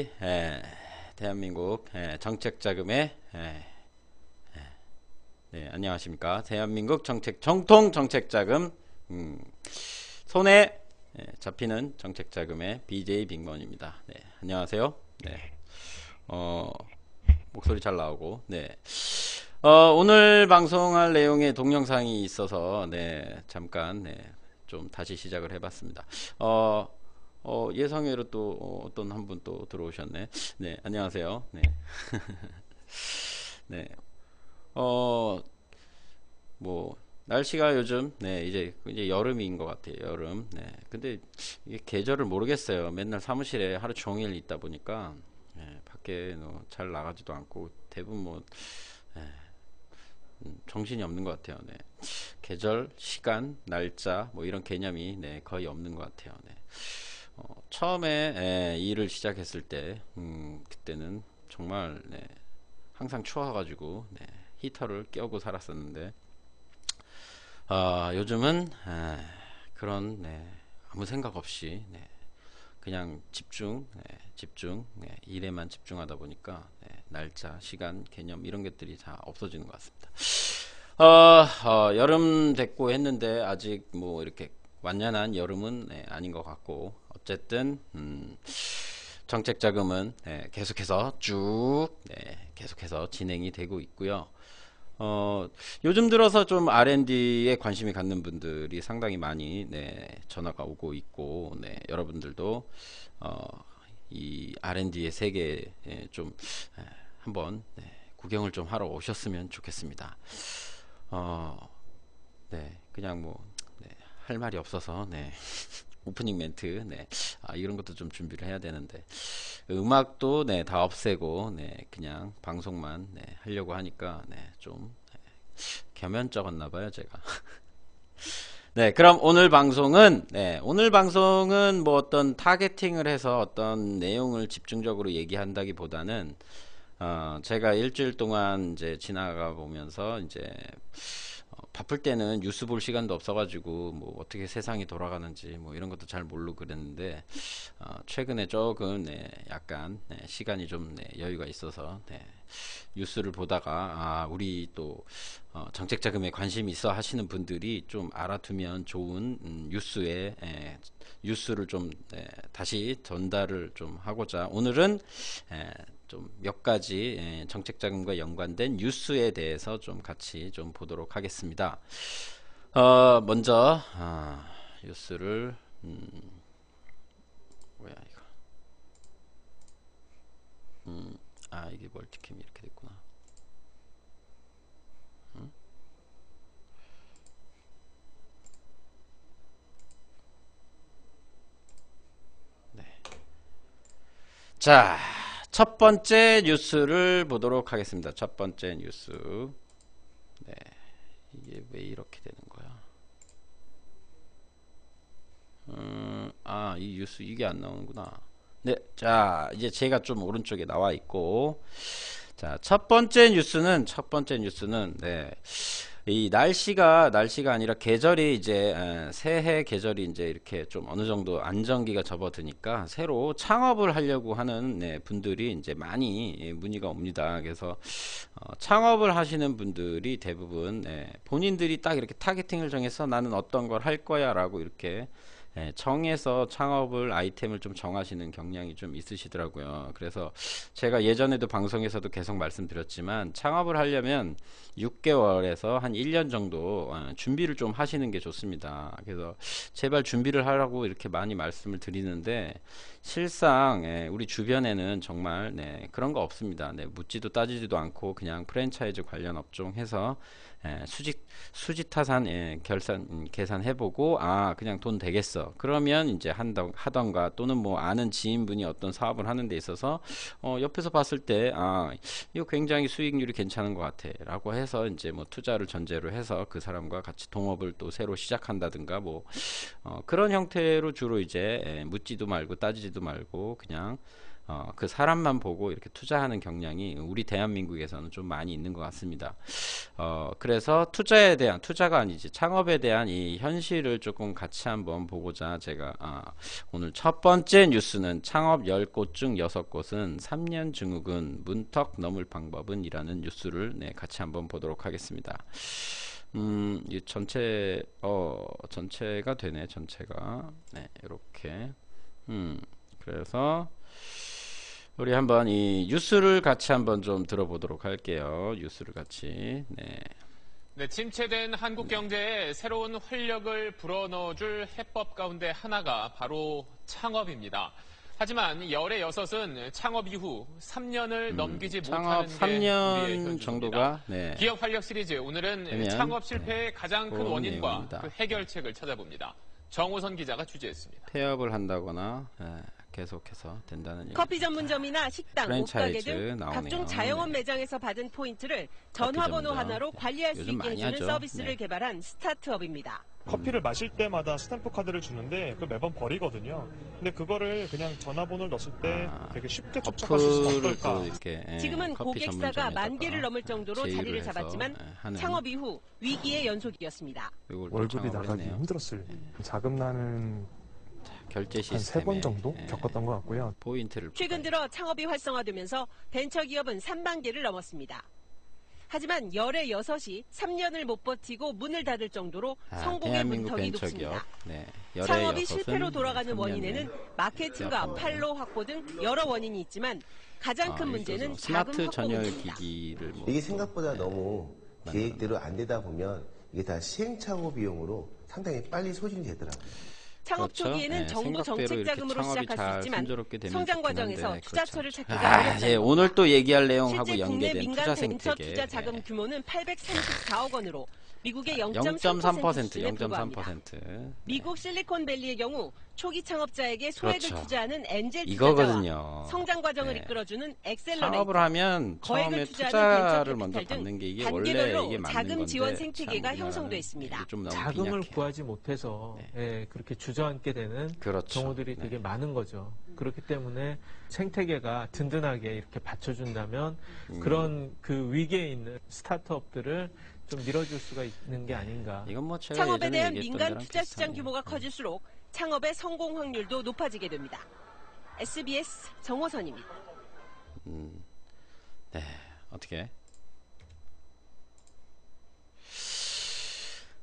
에, 예, 대한민국 에, 예, 정책자금의 에, 예, 네, 안녕하십니까 대한민국 정책 정통 정책자금 음, 손에 잡히는 정책자금의 BJ 빅먼입니다. 네, 안녕하세요. 네, 어, 목소리 잘 나오고 네. 어, 오늘 방송할 내용의 동영상이 있어서 네, 잠깐 네, 좀 다시 시작을 해봤습니다. 어, 어, 예상외로 또 어, 떤한 분 또 들어오셨네. 네, 안녕하세요. 네. 네. 어, 뭐, 날씨가 요즘, 네, 이제, 이제 여름인 것 같아요. 여름. 네. 근데 이게 계절을 모르겠어요. 맨날 사무실에 하루 종일 있다 보니까, 네, 밖에 뭐잘 나가지도 않고, 대부분 뭐, 네. 음, 정신이 없는 것 같아요. 네. 계절, 시간, 날짜 뭐 이런 개념이 네, 거의 없는 것 같아요. 네. 어, 처음에 예, 일을 시작했을 때 음, 그때는 정말 네, 항상 추워가지고 네, 히터를 껴고 살았었는데 어, 요즘은 에, 아, 그런 네, 아무 생각 없이 네, 그냥 집중 네, 집중 네, 일에만 집중하다 보니까 네, 날짜 시간 개념 이런 것들이 다 없어지는 것 같습니다 어, 어, 여름 됐고 했는데 아직 뭐 이렇게 완연한 여름은 네, 아닌 것 같고 어쨌든 음, 정책 자금은 예, 계속해서 쭉 예, 계속해서 진행이 되고 있고요. 어, 요즘 들어서 좀 R&D에 관심이 갖는 분들이 상당히 많이 네, 전화가 오고 있고 네, 여러분들도 어, 이 R&D의 세계에 좀 네, 한번 네, 구경을 좀 하러 오셨으면 좋겠습니다. 어, 네, 그냥 뭐, 할 말이 없어서, 네. 오프닝 멘트, 네. 아, 이런 것도 좀 준비를 해야 되는데. 음악도, 네, 다 없애고, 네, 그냥 방송만, 네, 하려고 하니까, 네, 좀, 네, 겸연쩍었나봐요, 제가. 네, 그럼 오늘 방송은, 네, 오늘 방송은 뭐 어떤 타겟팅을 해서 어떤 내용을 집중적으로 얘기한다기 보다는, 어, 제가 일주일 동안 이제 지나가 보면서 이제, 바쁠 때는 뉴스 볼 시간도 없어가지고 뭐 어떻게 세상이 돌아가는지 뭐 이런 것도 잘 모르고 그랬는데 어, 최근에 조금 네, 약간 네, 시간이 좀 네, 여유가 있어서 네, 뉴스를 보다가 아, 우리 또 어, 정책 자금에 관심이 있어 하시는 분들이 좀 알아두면 좋은 음, 뉴스에 에, 예, 뉴스를 좀 에, 네, 다시 전달을 좀 하고자 오늘은 에, 예, 좀몇 가지 예, 정책 자금과 연관된 뉴스에 대해서 좀 같이 좀 보도록 하겠습니다. 어, 먼저 아, 뉴스를 음, 뭐야 이거 음, 아 이게 멀티캠이 렇게 됐구나. 음? 네. 자. 첫 번째 뉴스를 보도록 하겠습니다. 첫 번째 뉴스. 네. 이게 왜 이렇게 되는 거야? 음, 아, 이 뉴스 이게 안 나오는구나. 네, 자, 이제 제가 좀 오른쪽에 나와 있고. 자, 첫 번째 뉴스는 첫 번째 뉴스는 네. 이 날씨가 날씨가 아니라 계절이 이제 에, 새해 계절이 이제 이렇게 좀 어느 정도 안정기가 접어드니까 새로 창업을 하려고 하는 네, 분들이 이제 많이 예, 문의가 옵니다. 그래서 어, 창업을 하시는 분들이 대부분 예, 본인들이 딱 이렇게 타겟팅을 정해서 나는 어떤 걸 할 거야라고 이렇게 예, 정해서 창업을 아이템을 좀 정하시는 경향이 좀 있으시더라고요. 그래서 제가 예전에도 방송에서도 계속 말씀드렸지만 창업을 하려면 6개월에서 한 1년 정도 어, 준비를 좀 하시는 게 좋습니다. 그래서 제발 준비를 하라고 이렇게 많이 말씀을 드리는데 실상 예, 우리 주변에는 정말 네, 그런 거 없습니다. 네, 묻지도 따지지도 않고 그냥 프랜차이즈 관련 업종 해서 예, 수직 수지타산 예, 결산 계산해보고 아 그냥 돈 되겠어 그러면 이제 한던 하던가 또는 뭐 아는 지인분이 어떤 사업을 하는 데 있어서 어, 옆에서 봤을 때 아 이거 굉장히 수익률이 괜찮은 것 같아라고 해서 이제 뭐 투자를 전제로 해서 그 사람과 같이 동업을 또 새로 시작한다든가 뭐 어, 그런 형태로 주로 이제 예, 묻지도 말고 따지지도 말고 그냥 어, 그 사람만 보고 이렇게 투자하는 경향이 우리 대한민국에서는 좀 많이 있는 것 같습니다. 어, 그래서 투자에 대한 투자가 아니지 창업에 대한 이 현실을 조금 같이 한번 보고자 제가 아, 오늘 첫 번째 뉴스는 창업 10곳 중 6곳은 3년 증후군 문턱 넘을 방법은 이라는 뉴스를 네, 같이 한번 보도록 하겠습니다. 음, 이 전체 어 전체가 되네 전체가 네 이렇게 음 그래서 우리 한번 이 뉴스를 같이 한번 좀 들어보도록 할게요. 뉴스를 같이. 네. 네, 침체된 한국 경제에 새로운 활력을 불어넣어줄 해법 가운데 하나가 바로 창업입니다. 하지만 열의 여섯은 창업 이후 3년을 음, 넘기지 못하는 3년 정도가 네. 기업 활력 시리즈 오늘은 그면 창업 실패의 네. 가장 큰 원인과 그 해결책을 찾아봅니다. 정호선 기자가 취재했습니다. 폐업을 한다거나 네. 계속해서 된다는 얘기 커피 전문점이나 식당, 옷가게 등 나오네요. 각종 자영업 네. 매장에서 받은 포인트를 전화번호 하나로 관리할 수 있게 해주는 서비스를 네. 개발한 스타트업입니다. 커피를 마실 때마다 스탬프 카드를 주는데 그 매번 버리거든요. 근데 그거를 그냥 전화번호를 넣었을 때 아, 되게 쉽게 접촉할 수있으까 예, 지금은 고객사가 만 개를 넘을 정도로 자리를 잡았지만 예, 창업 이후 위기의 연속이었습니다. 월급이 나가기 힘들었을 네. 자금 나는 결제 시스템 한세 번 정도 예. 겪었던 것 같고요. 포인트를 최근 들어 창업이 활성화되면서 벤처기업은 3만개를 넘었습니다. 하지만 열의 여섯이 3년을 못 버티고 문을 닫을 정도로 아, 성공의 문턱이 높습니다. 네, 창업이 실패로 돌아가는 원인에는 마케팅과 팔로 확보 등 여러 원인이 있지만 가장 아, 큰 아, 문제는 자금 확보입니다. 뭐 이게 생각보다 네, 너무 계획대로 안 되다 보면 이게 다 시행착오 비용으로 상당히 빨리 소진되더라고요. 창업 그렇죠? 초기에는 네, 정부 정책 자금으로 시작할 수 있지만 성장 과정에서 네, 투자처를 찾기가 어렵다. 예, 오늘 또 얘기할 내용하고 실제 연계된 국내 민간 벤처 투자 자금 규모는 834억 원으로 미국의 0.3% 0.3% 미국 실리콘밸리의 경우 초기 창업자에게 소액을 그렇죠. 투자하는 엔젤 이거거든요. 성장 과정을 네. 이끌어주는 엑셀러레이터 업을 하면 처음에 투자를 먼저 받는 게 이게 원래 이게 맞는 자금 지원 생태계가 형성돼 있습니다. 자금을 빈약해요. 구하지 못해서 네. 예, 그렇게 주저앉게 되는 그렇죠. 경우들이 되게 네. 많은 거죠. 음. 그렇기 때문에 생태계가 든든하게 이렇게 받쳐준다면 음. 그런 그 위기에 있는 스타트업들을 좀 밀어줄 수가 있는 게 아닌가. 이건 뭐 제가 창업에 대한 민간 투자 시장 규모가 음. 커질수록 창업의 성공 확률도 높아지게 됩니다. SBS 정호선입니다. 음, 네, 어떻게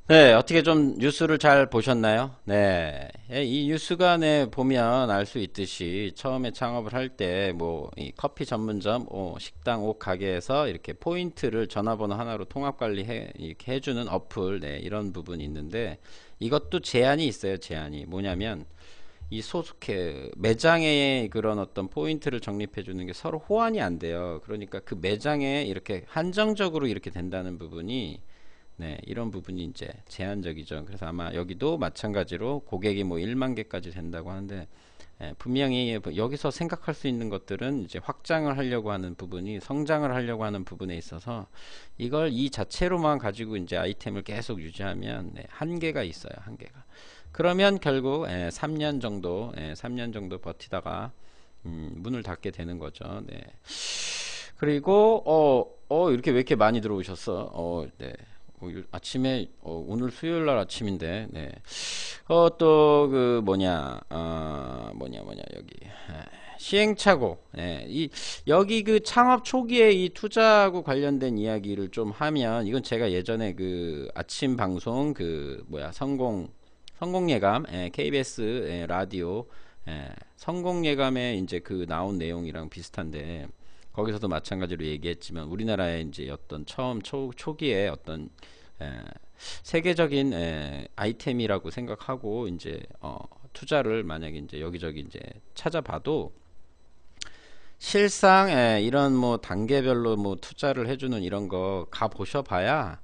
네, 어떻게 좀 뉴스를 잘 보셨나요? 네. 예, 이뉴스관에 보면 알 수 있듯이 처음에 창업을 할 때 뭐 이 커피 전문점, 오, 식당, 옷 가게에서 이렇게 포인트를 전화번호 하나로 통합 관리해 이렇게 해주는 어플, 네, 이런 부분이 있는데 이것도 제한이 있어요. 제한이 뭐냐면 이 소속해 매장에 그런 어떤 포인트를 적립해 주는 게 서로 호환이 안 돼요. 그러니까 그 매장에 이렇게 한정적으로 이렇게 된다는 부분이 네, 이런 부분이 이제 제한적이죠. 그래서 아마 여기도 마찬가지로 고객이 뭐 1만 개까지 된다고 하는데 예, 분명히 여기서 생각할 수 있는 것들은 이제 확장을 하려고 하는 부분이 성장을 하려고 하는 부분에 있어서 이걸 이 자체로만 가지고 이제 아이템을 계속 유지하면 네, 한계가 있어요. 한계가. 그러면 결국 예, 3년 정도, 예, 3년 정도 버티다가 음, 문을 닫게 되는 거죠. 네. 그리고 어, 어 이렇게 왜 이렇게 많이 들어오셨어? 어, 네. 어, 아침에 어, 오늘 수요일 날 아침인데 네. 어, 또그 뭐냐 어, 뭐냐 뭐냐 여기 아, 시행착오 네. 이 여기 그 창업 초기에 이 투자하고 관련된 이야기를 좀 하면 이건 제가 예전에 그 아침 방송 그 뭐야 성공 성공 예감 예, KBS 예, 라디오 예, 성공 예감에 이제 그 나온 내용이랑 비슷한데 거기서도 마찬가지로 얘기했지만 우리나라의 이제 어떤 처음 초, 초기에 어떤 에, 세계적인 에, 아이템이라고 생각하고 이제 어, 투자를 만약에 이제 여기저기 이제 찾아봐도 실상 에, 이런 뭐 단계별로 뭐 투자를 해주는 이런 거 가 보셔봐야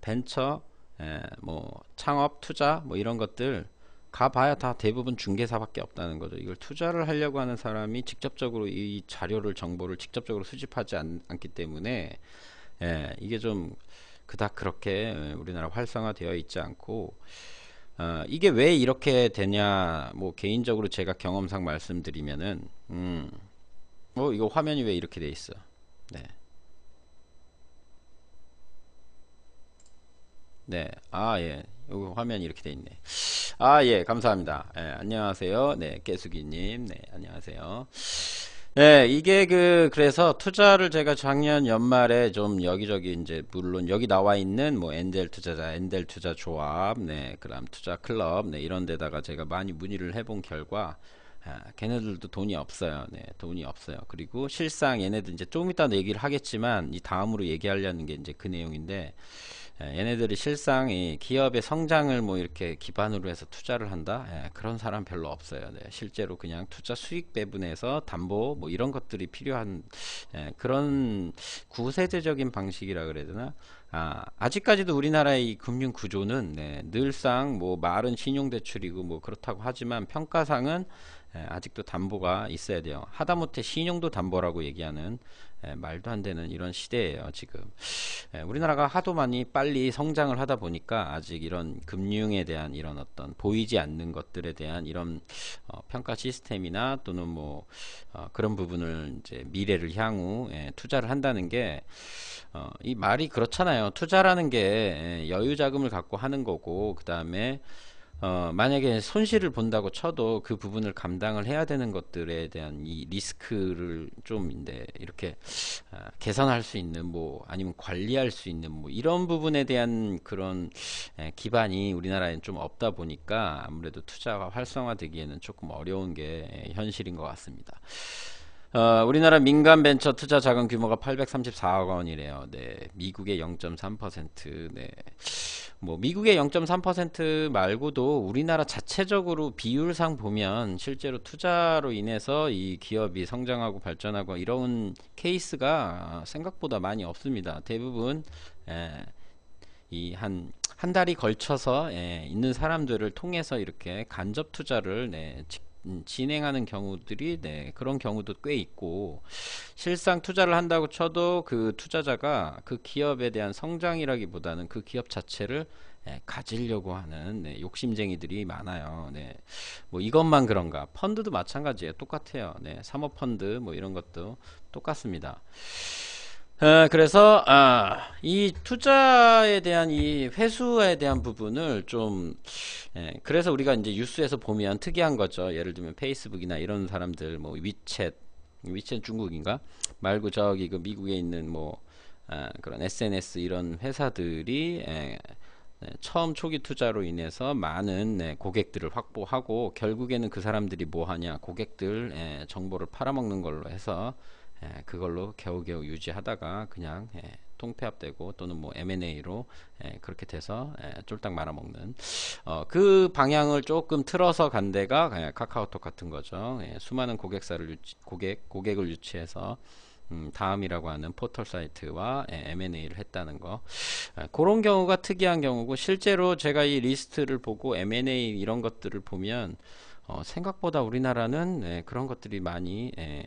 벤처 에, 뭐 창업 투자 뭐 이런 것들 가봐야 다 대부분 중개사밖에 없다는 거죠. 이걸 투자를 하려고 하는 사람이 직접적으로 이 자료를 정보를 직접적으로 수집하지 않, 기 때문에 예, 이게 좀 그닥 그렇게 우리나라 활성화되어 있지 않고 어, 이게 왜 이렇게 되냐 뭐 개인적으로 제가 경험상 말씀드리면은 음, 어 이거 화면이 왜 이렇게 돼 있어? 네. 네. 아, 예. 화면이 이렇게 돼 있네. 아, 예, 감사합니다. 예, 안녕하세요. 네, 깨숙이님 네, 안녕하세요. 네, 이게 그, 그래서 투자를 제가 작년 연말에 좀 여기저기 이제, 물론 여기 나와 있는 뭐 엔젤 투자자, 엔젤 투자 조합, 네, 그럼 투자 클럽, 네, 이런 데다가 제가 많이 문의를 해본 결과, 아, 걔네들도 돈이 없어요. 네, 돈이 없어요. 그리고 실상 얘네들 이제 조금 이따 얘기를 하겠지만, 이 다음으로 얘기하려는 게 이제 그 내용인데, 예, 얘네들이 실상 이 기업의 성장을 뭐 이렇게 기반으로 해서 투자를 한다 예, 그런 사람 별로 없어요 네, 실제로 그냥 투자 수익 배분에서 담보 뭐 이런 것들이 필요한 예, 그런 구세대적인 방식이라 그래야 되나 아, 아직까지도 우리나라의 금융 구조는 네, 늘상 뭐 말은 신용대출이고 뭐 그렇다고 하지만 평가상은 예, 아직도 담보가 있어야 돼요. 하다못해 신용도 담보라고 얘기하는 예, 말도 안 되는 이런 시대예요 지금 예, 우리나라가 하도 많이 빨리 성장을 하다 보니까 아직 이런 금융에 대한 이런 어떤 보이지 않는 것들에 대한 이런 어, 평가 시스템이나 또는 뭐 어, 그런 부분을 이제 미래를 향후 예, 투자를 한다는 게 어, 이 말이 그렇잖아요 투자라는 게 예, 여유 자금을 갖고 하는 거고 그 다음에 어, 만약에 손실을 본다고 쳐도 그 부분을 감당을 해야 되는 것들에 대한 이 리스크를 좀인제 이렇게 아, 개선할 수 있는 뭐 아니면 관리할 수 있는 뭐 이런 부분에 대한 그런 에, 기반이 우리나라에는 좀 없다 보니까 아무래도 투자가 활성화되기에는 조금 어려운 게 현실인 것 같습니다. 어, 우리나라 민간 벤처 투자 자금 규모가 834억 원이래요. 네. 미국의 0.3%. 네. 뭐 미국의 0.3% 말고도 우리나라 자체적으로 비율상 보면 실제로 투자로 인해서 이 기업이 성장하고 발전하고 이런 케이스가 생각보다 많이 없습니다. 대부분 예, 이한 한 달이 걸쳐서 예, 있는 사람들을 통해서 이렇게 간접 투자를 네, 직, 음, 진행하는 경우들이 네, 그런 경우도 꽤 있고 실상 투자를 한다고 쳐도 그 투자자가 그 기업에 대한 성장이라기보다는 그 기업 자체를 네, 가지려고 하는 네, 욕심쟁이들이 많아요. 네, 뭐 이것만 그런가? 펀드도 마찬가지예요. 똑같아요. 네, 사모펀드 뭐 이런 것도 똑같습니다. 어, 그래서 아, 이 투자에 대한 이 회수에 대한 부분을 좀 예, 그래서 우리가 이제 뉴스에서 보면 특이한 거죠. 예를 들면 페이스북이나 이런 사람들 뭐 위챗 위챗 중국인가 말고 저기 그 미국에 있는 뭐 아, 그런 SNS 이런 회사들이 예, 네, 처음 초기 투자로 인해서 많은 네, 고객들을 확보하고 결국에는 그 사람들이 뭐 하냐 고객들 예, 정보를 팔아먹는 걸로 해서 예, 그걸로 겨우겨우 유지하다가 그냥 예, 통폐합되고 또는 뭐 M&A로 예, 그렇게 돼서 예, 쫄딱 말아먹는 어, 그 방향을 조금 틀어서 간 데가 예, 카카오톡 같은 거죠. 예, 수많은 고객사를 유치, 고객 고객을 유치해서 음, 다음이라고 하는 포털 사이트와 M&A를 했다는 거 아, 그런 경우가 특이한 경우고 실제로 제가 이 리스트를 보고 M&A 이런 것들을 보면 어, 생각보다 우리나라는 예, 그런 것들이 많이 예,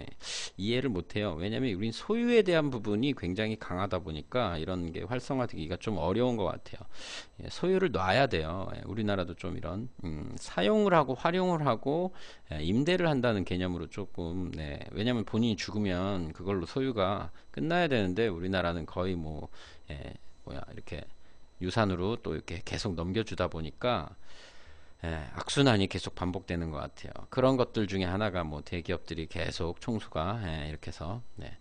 이해를 못해요. 왜냐하면 우린 소유에 대한 부분이 굉장히 강하다 보니까 이런 게 활성화되기가 좀 어려운 것 같아요. 예, 소유를 놔야 돼요. 예, 우리나라도 좀 이런 음, 사용을 하고 활용을 하고 예, 임대를 한다는 개념으로 조금 네, 왜냐하면 본인이 죽으면 그걸로 소유가 끝나야 되는데 우리나라는 거의 뭐 예, 뭐야 이렇게 유산으로 또 이렇게 계속 넘겨주다 보니까 예, 악순환이 계속 반복되는 것 같아요. 그런 것들 중에 하나가 뭐 대기업들이 계속 총수가 예, 이렇게 해서 네,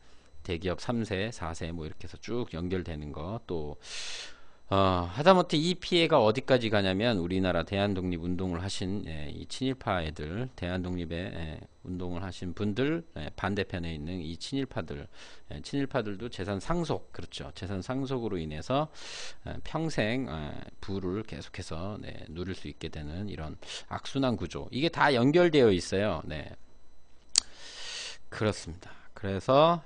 대기업 3세, 4세 뭐 이렇게 해서 쭉 연결되는 거또 어, 하다못해 이 피해가 어디까지 가냐면 우리나라 대한독립운동을 하신 예, 이 친일파 애들 대한독립에 예, 운동을 하신 분들 예, 반대편에 있는 이 친일파들 예, 친일파들도 재산 상속 그렇죠 재산 상속으로 인해서 예, 평생 예, 부를 계속해서 네, 누릴 수 있게 되는 이런 악순환 구조 이게 다 연결되어 있어요 네 그렇습니다 그래서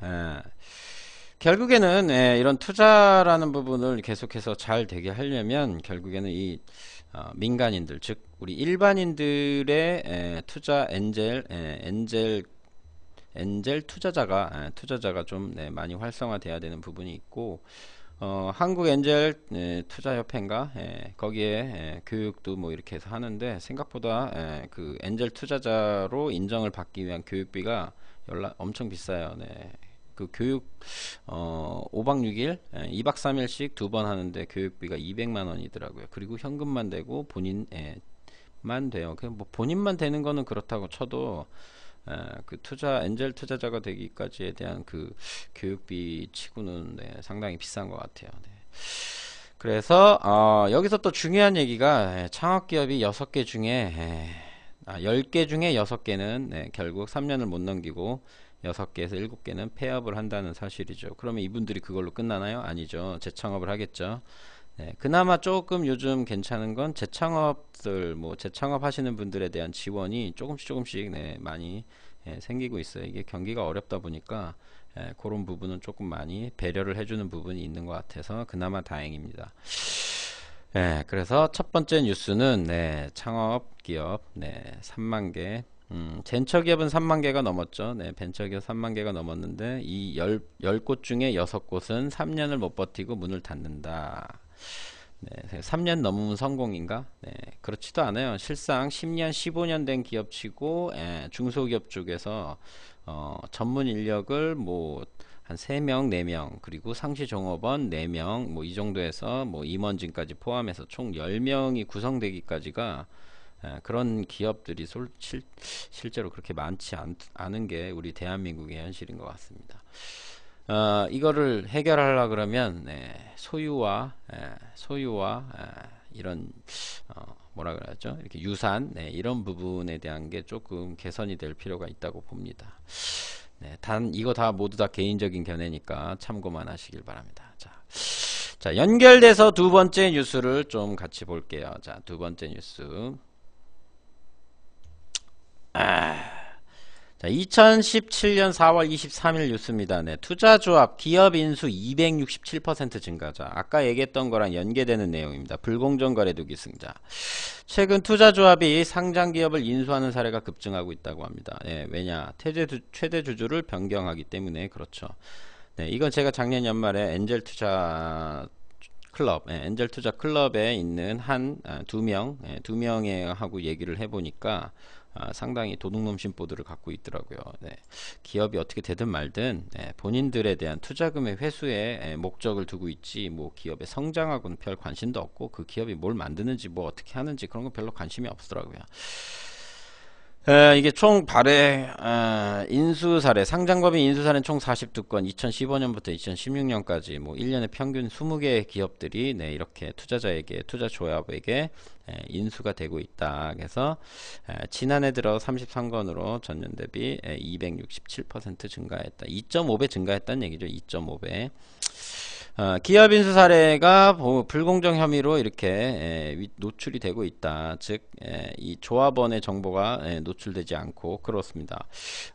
결국에는 예, 이런 투자라는 부분을 계속해서 잘 되게 하려면 결국에는 이 어, 민간인들 즉 우리 일반인들의 예, 투자 엔젤 예, 엔젤 엔젤 투자자가 예, 투자자가 좀 네, 많이 활성화돼야 되는 부분이 있고 어, 한국 엔젤 예, 투자협회인가 예, 거기에 예, 교육도 뭐 이렇게 해서 하는데 생각보다 예, 그 엔젤 투자자로 인정을 받기 위한 교육비가 연락 엄청 비싸요. 네. 그 교육 어 5박 6일, 2박 예, 3일씩 두 번 하는데 교육비가 200만 원이더라고요. 그리고 현금만 되고 본인 예, 만 돼요. 그뭐 본인만 되는 거는 그렇다고 쳐도 에, 예, 그 투자 엔젤 투자자가 되기까지에 대한 그 교육비 치고는 네, 상당히 비싼 것 같아요. 네. 그래서 어, 여기서 또 중요한 얘기가 에, 예, 창업 기업이 6개 중에 에, 아, 10개 중에 6개는 네, 결국 3년을 못 넘기고 6 개에서 7 개는 폐업을 한다는 사실이죠. 그러면 이분들이 그걸로 끝나나요? 아니죠. 재창업을 하겠죠. 네, 그나마 조금 요즘 괜찮은 건 재창업들, 뭐 재창업 하시는 분들에 대한 지원이 조금씩 조금씩 네, 많이 예, 생기고 있어요. 이게 경기가 어렵다 보니까 예, 그런 부분은 조금 많이 배려를 해주는 부분이 있는 것 같아서 그나마 다행입니다. 예, 그래서 첫 번째 뉴스는 네, 창업 기업 네, 3만 개 음, 벤처 기업은 3만 개가 넘었죠. 네, 벤처 기업 3만 개가 넘었는데 이 10, 10 곳 중에 6곳은 3년을 못 버티고 문을 닫는다. 네, 3년 넘으면 성공인가? 네, 그렇지도 않아요. 실상 10년, 15년 된 기업치고 예, 중소기업 쪽에서 어, 전문 인력을 뭐 한 3명, 4명, 그리고 상시 종업원 4명, 뭐 이 정도에서 뭐 임원진까지 포함해서 총 10명이 구성되기까지가 예, 그런 기업들이 솔, 실, 실제로 그렇게 많지 않, 은게 우리 대한민국의 현실인 것 같습니다. 어, 이거를 해결하려 그러면 네, 소유와 에, 예, 소유와 에, 이런 어, 뭐라 그러죠? 이렇게 유산 네, 이런 부분에 대한 게 조금 개선이 될 필요가 있다고 봅니다. 네, 단 이거 다 모두 다 개인적인 견해니까 참고만 하시길 바랍니다. 자. 자, 연결돼서 두 번째 뉴스를 좀 같이 볼게요. 자, 두 번째 뉴스. 아. 자, 2017년 4월 23일 뉴스입니다. 네, 투자조합 기업 인수 267% 증가자. 아까 얘기했던 거랑 연계되는 내용입니다. 불공정 거래두기 승자. 최근 투자조합이 상장 기업을 인수하는 사례가 급증하고 있다고 합니다. 네, 왜냐? 태제 두, 최대 주주를 변경하기 때문에 그렇죠. 네, 이건 제가 작년 연말에 엔젤 투자 클럽, 예, 엔젤 투자 클럽에 있는 한 두명두 아, 네, 명에 하고 얘기를 해보니까 아, 상당히 도둑놈심 보드를 갖고 있더라고요. 네. 기업이 어떻게 되든 말든 네, 본인들에 대한 투자금의 회수에 에, 목적을 두고 있지 뭐 기업의 성장하고는 별 관심도 없고 그 기업이 뭘 만드는지 뭐 어떻게 하는지 그런 건 별로 관심이 없더라고요. 에, 이게 총발해 어, 인수 사례 상장법인 인수 사례는 총 40두건 2015년부터 2016년까지 뭐 1년에 평균 2 0개 기업들이 네, 이렇게 투자자에게 투자 조합에게 에, 인수가 되고 있다. 그래서 에, 지난해 들어 33건으로 전년 대비 에, 267% 증가했다. 2.5배 증가했다는 얘기죠. 2.5배. 어, 기업 인수 사례가 불공정 혐의로 이렇게 에, 예, 노출이 되고 있다. 즉, 에, 예, 이 조합원의 정보가 에, 예, 노출되지 않고 그렇습니다.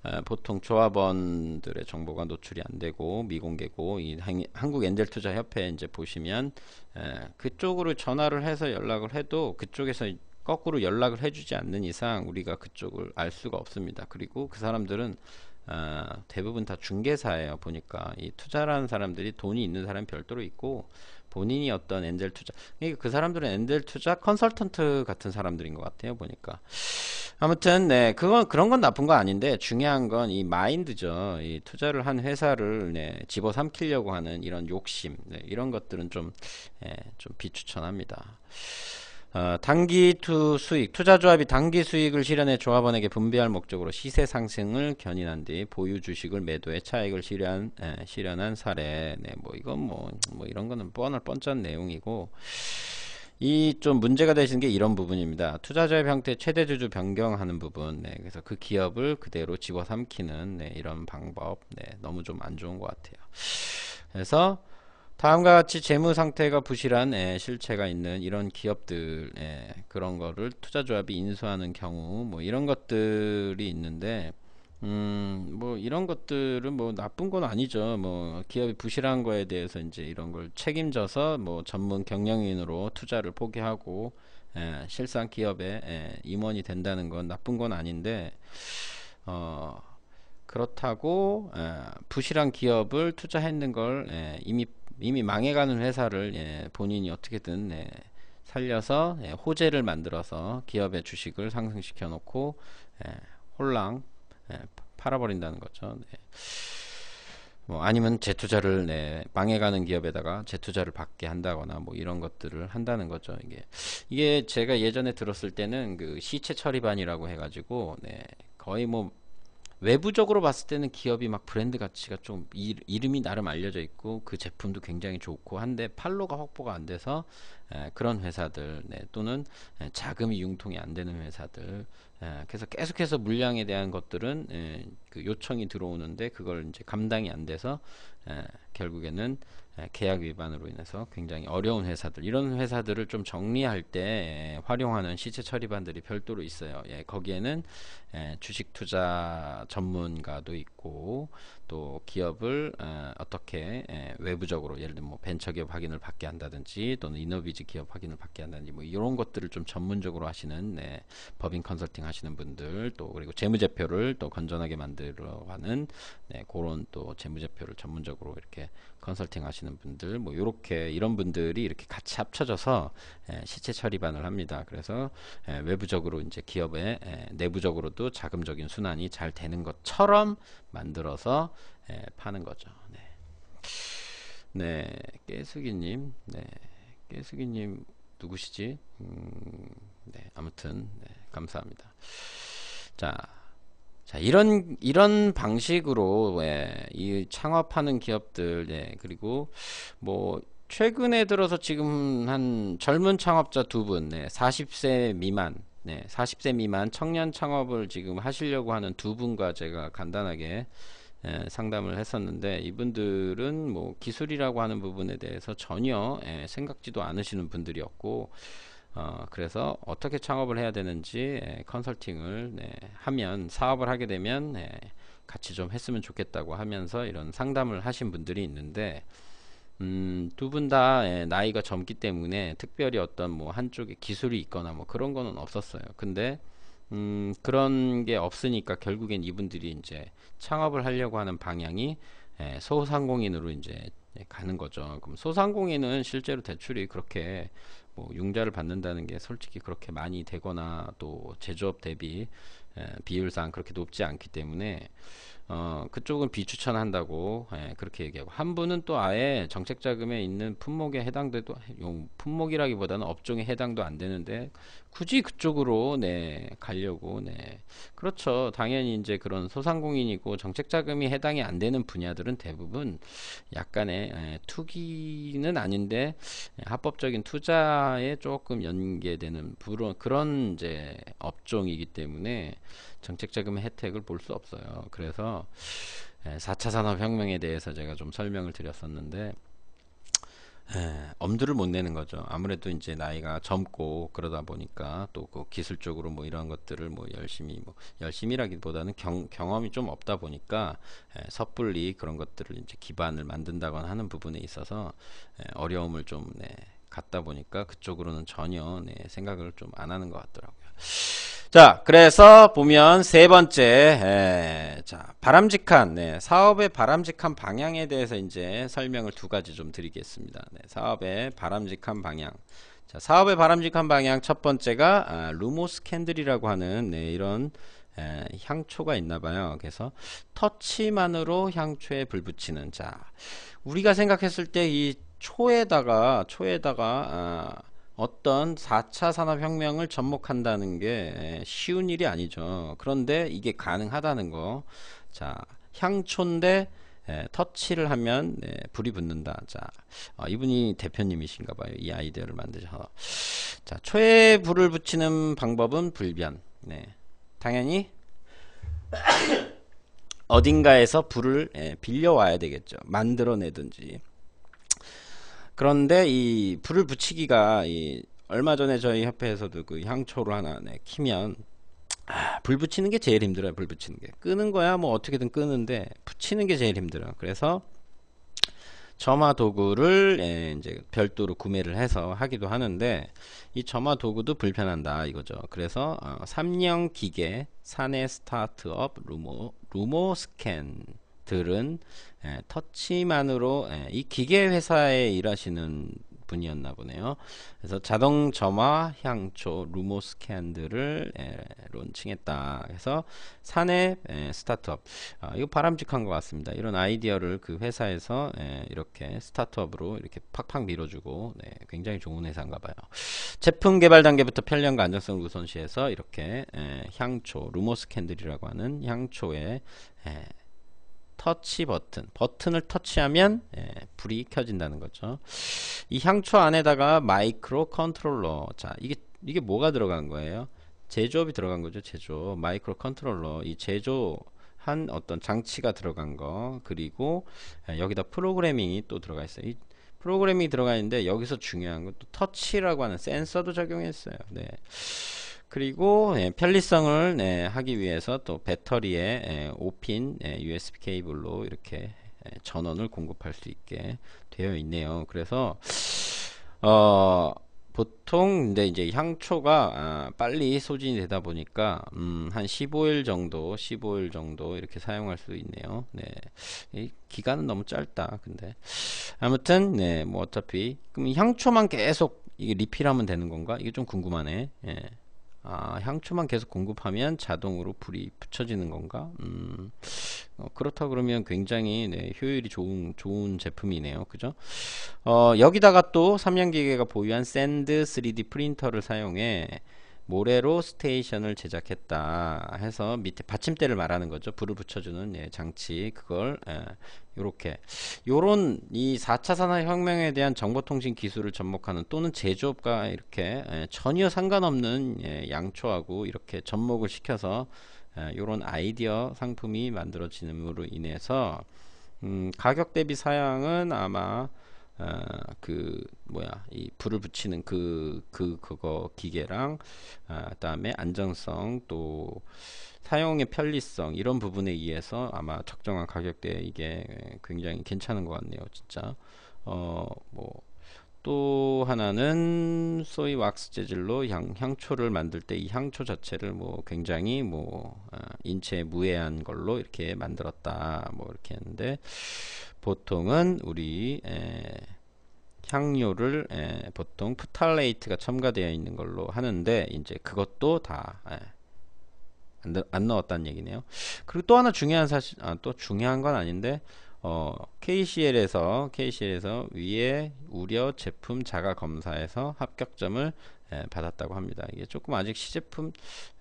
어, 보통 조합원들의 정보가 노출이 안 되고 미공개고 이 한국 엔젤 투자 협회 이제 보시면 그쪽으로 전화를 해서 연락을 해도 그쪽에서 거꾸로 연락을 해주지 않는 이상 우리가 그쪽을 알 수가 없습니다. 그리고 그 사람들은 아, 대부분 다 중개사예요 보니까 이 투자라는 사람들이 돈이 있는 사람 별도로 있고 본인이 어떤 엔젤 투자 그러니까 그 사람들은 엔젤 투자 컨설턴트 같은 사람들인 것 같아요 보니까 아무튼 네 그건 그런 건 나쁜 거 아닌데 중요한 건 이 마인드죠 이 투자를 한 회사를 네, 집어삼키려고 하는 이런 욕심 네, 이런 것들은 좀좀 예, 좀 비추천합니다. 어, 단기 투 수익 투자조합이 단기 수익을 실현해 조합원에게 분배할 목적으로 시세 상승을 견인한 뒤 보유 주식을 매도해 차익을 실현 에, 실현한 사례. 네, 뭐 이건 뭐뭐 뭐 이런 거는 뻔할 뻔짠 내용이고 이 좀 문제가 되시는 게 이런 부분입니다. 투자 조합 형태 최대 주주 변경하는 부분. 네, 그래서 그 기업을 그대로 집어삼키는 네, 이런 방법. 네, 너무 좀 안 좋은 것 같아요. 그래서 다음과 같이 재무 상태가 부실한 예, 실체가 있는 이런 기업들 예, 그런 거를 투자조합이 인수하는 경우 뭐 이런 것들이 있는데 음 뭐 이런 것들은 뭐 나쁜 건 아니죠 뭐 기업이 부실한 거에 대해서 이제 이런 걸 책임져서 뭐 전문 경영인으로 투자를 포기하고 예, 실상 기업의 예, 임원이 된다는 건 나쁜 건 아닌데 어 그렇다고 에, 예, 부실한 기업을 투자했는 걸 에, 예, 이미 이미 망해가는 회사를 예, 본인이 어떻게든 예, 살려서 예, 호재를 만들어서 기업의 주식을 상승시켜 놓고 예, 홀랑 예, 팔아버린다는 거죠. 네. 뭐 아니면 재투자를 네, 망해가는 기업에다가 재투자를 받게 한다거나 뭐 이런 것들을 한다는 거죠. 이게 이게 제가 예전에 들었을 때는 그 시체 처리반이라고 해가지고 네, 거의 뭐 외부적으로 봤을 때는 기업이 막 브랜드 가치가 좀 이, 이름이 나름 알려져 있고 그 제품도 굉장히 좋고 한데 팔로가 확보가 안 돼서 에, 그런 회사들 네, 또는 에, 자금이 융통이 안 되는 회사들 에, 그래서 계속해서 물량에 대한 것들은 에, 그 요청이 들어오는데 그걸 이제 감당이 안 돼서 에, 결국에는 예, 계약 위반으로 인해서 굉장히 어려운 회사들 이런 회사들을 좀 정리할 때 예, 활용하는 시체 처리반들이 별도로 있어요. 예, 거기에는 예, 주식 투자 전문가도 있고 또 기업을 어, 어떻게 예, 외부적으로 예를 들면 뭐 벤처기업 확인을 받게 한다든지 또는 이너비즈 기업 확인을 받게 한다든지 뭐 이런 것들을 좀 전문적으로 하시는 네, 법인 컨설팅 하시는 분들 또 그리고 재무제표를 또 건전하게 만들어 가는 네, 그런 또 재무제표를 전문적으로 이렇게 컨설팅 하시는 분들 뭐 이렇게 이런 분들이 이렇게 같이 합쳐져서 예, 시체 처리반을 합니다. 그래서 예, 외부적으로 이제 기업의 예, 내부적으로도 자금적인 순환이 잘 되는 것처럼 만들어서 예, 파는 거죠. 네. 네, 깨수기님, 네, 깨수기님 누구시지? 음, 네, 아무튼 네, 감사합니다. 자, 자 이런 이런 방식으로 예, 이 창업하는 기업들, 예, 그리고 뭐 최근에 들어서 지금 한 젊은 창업자 두 분, 네, 40세 미만, 네, 40세 미만 청년 창업을 지금 하시려고 하는 두 분과 제가 간단하게 예, 상담을 했었는데 이분들은 뭐 기술이라고 하는 부분에 대해서 전혀 에, 예, 생각지도 않으시는 분들이었고 어, 그래서 어떻게 창업을 해야 되는지 에, 예, 컨설팅을 네, 하면 사업을 하게 되면 네, 같이 좀 했으면 좋겠다고 하면서 이런 상담을 하신 분들이 있는데 음, 두 분 다 나이가 젊기 때문에 특별히 어떤 뭐 한쪽에 기술이 있거나 뭐 그런 거는 없었어요. 근데 음, 그런 게 없으니까 결국엔 이분들이 이제 창업을 하려고 하는 방향이 예, 소상공인으로 이제 가는 거죠. 그럼 소상공인은 실제로 대출이 그렇게 뭐 융자를 받는다는 게 솔직히 그렇게 많이 되거나 또 제조업 대비 예, 비율상 그렇게 높지 않기 때문에 어, 그쪽은 비추천한다고 예, 그렇게 얘기하고 한 분은 또 아예 정책 자금에 있는 품목에 해당돼도 용 품목이라기보다는 업종에 해당도 안 되는데 굳이 그쪽으로 네 가려고 네 그렇죠 당연히 이제 그런 소상공인이고 정책 자금이 해당이 안 되는 분야들은 대부분 약간의 예, 투기는 아닌데 예, 합법적인 투자에 조금 연계되는 그런 이제 업종이기 때문에 정책자금의 혜택을 볼 수 없어요. 그래서 4차 예, 산업혁명에 대해서 제가 좀 설명을 드렸었는데 예, 엄두를 못 내는 거죠. 아무래도 이제 나이가 젊고 그러다 보니까 또 그 기술적으로 뭐 이런 것들을 뭐 열심히 뭐 열심히라기보다는 경, 경험이 좀 없다 보니까 예, 섣불리 그런 것들을 이제 기반을 만든다거나 하는 부분에 있어서 예, 어려움을 좀 네, 갖다 보니까 그쪽으로는 전혀 네, 생각을 좀 안 하는 것 같더라고요. 자, 그래서 보면 세 번째, 에, 예, 자, 바람직한, 네, 사업의 바람직한 방향에 대해서 이제 설명을 두 가지 좀 드리겠습니다. 네, 사업의 바람직한 방향. 자, 사업의 바람직한 방향 첫 번째가, 아, 루모스 캔들이라고 하는, 네, 이런, 에, 예, 향초가 있나봐요. 그래서 터치만으로 향초에 불 붙이는, 자, 우리가 생각했을 때 이 초에다가, 초에다가, 아, 어떤 4차 산업혁명을 접목한다는 게 쉬운 일이 아니죠. 그런데 이게 가능하다는 거. 자, 향촌대 예, 터치를 하면 예, 불이 붙는다. 자, 어, 이분이 대표님이신가 봐요. 이 아이디어를 만드셔서. 자, 초에 불을 붙이는 방법은 불변. 네. 당연히 어딘가에서 불을 예, 빌려와야 되겠죠. 만들어내든지. 그런데 이 불을 붙이기가 이 얼마 전에 저희 협회에서도 그 향초를 하나 네, 키면 아, 불 붙이는 게 제일 힘들어요. 불 붙이는 게 끄는 거야 뭐 어떻게든 끄는데 붙이는 게 제일 힘들어. 그래서 점화 도구를 예, 이제 별도로 구매를 해서 하기도 하는데 이 점화 도구도 불편한다 이거죠. 그래서 어, 삼년 기계 사내 스타트업 루모 루모 스캔 들은 예, 터치만으로 예, 이 기계 회사에 일하시는 분이었나 보네요. 그래서 자동 점화 향초 루모 스캔들을 예, 론칭했다. 그래서 산의 예, 스타트업 아, 이거 바람직한 것 같습니다. 이런 아이디어를 그 회사에서 예, 이렇게 스타트업으로 이렇게 팍팍 밀어주고 네, 굉장히 좋은 회사인가 봐요. 제품 개발 단계부터 편리함과 안정성을 우선시해서 이렇게 예, 향초 루모 스캔들이라고 하는 향초의 예, 터치 버튼 버튼을 터치하면 예, 불이 켜진다는 거죠 이 향초 안에다가 마이크로 컨트롤러 자 이게 이게 뭐가 들어간 거예요 제조업이 들어간 거죠 제조 마이크로 컨트롤러 이 제조 한 어떤 장치가 들어간 거 그리고 예, 여기다 프로그래밍이 또 들어가 있어요 이 프로그래밍이 들어가 있는데 여기서 중요한 건 또 터치라고 하는 센서도 적용했어요 네. 그리고 예, 편리성을 예, 하기 위해서 또 배터리에 예, 5핀 USB 예, 케이블로 이렇게 예, 전원을 공급할 수 있게 되어 있네요. 그래서 어, 보통 근데 이제 향초가 아, 빨리 소진이 되다 보니까 음, 한 15일 정도, 15일 정도 이렇게 사용할 수 있네요. 네, 이 기간은 너무 짧다. 근데 아무튼 네, 뭐 어차피 그럼 향초만 계속 이게 리필하면 되는 건가? 이게 좀 궁금하네. 예. 아, 향초만 계속 공급하면 자동으로 불이 붙여지는 건가? 음, 어, 그렇다 그러면 굉장히 네, 효율이 좋은 좋은 제품이네요. 그죠? 어, 여기다가 또 삼양기계가 보유한 샌드 3D 프린터를 사용해 모래로 스테이션을 제작했다 해서 밑에 받침대를 말하는 거죠 불을 붙여주는 예, 장치 그걸 예, 요렇게 요런 이 4차 산업혁명에 대한 정보통신 기술을 접목하는 또는 제조업과 이렇게 예, 전혀 상관없는 예, 양초하고 이렇게 접목을 시켜서 예, 요런 아이디어 상품이 만들어지는으로 인해서 음, 가격 대비 사양은 아마 어, 그 뭐야 이 불을 붙이는 그 그 그, 그 거 기계랑 아 그다음에 안전성 또 사용의 편리성 이런 부분에 의해서 아마 적정한 가격대에 이게 굉장히 괜찮은 것 같네요 진짜 어뭐 또 하나는 소이 왁스 재질로 향, 향초를 만들 때 이 향초 자체를 뭐 굉장히 뭐 아, 인체에 무해한 걸로 이렇게 만들었다 뭐 이렇게 했는데 보통은 우리 에, 향료를 에, 보통 프탈레이트가 첨가되어 있는 걸로 하는데 이제 그것도 다 에, 안, 안 넣었다는 얘기네요. 그리고 또 하나 중요한 사실 아, 또 중요한 건 아닌데 어, KCL에서 KCL에서 위에 우려 제품 자가 검사에서 합격점을 예, 받았다고 합니다. 이게 조금 아직 시제품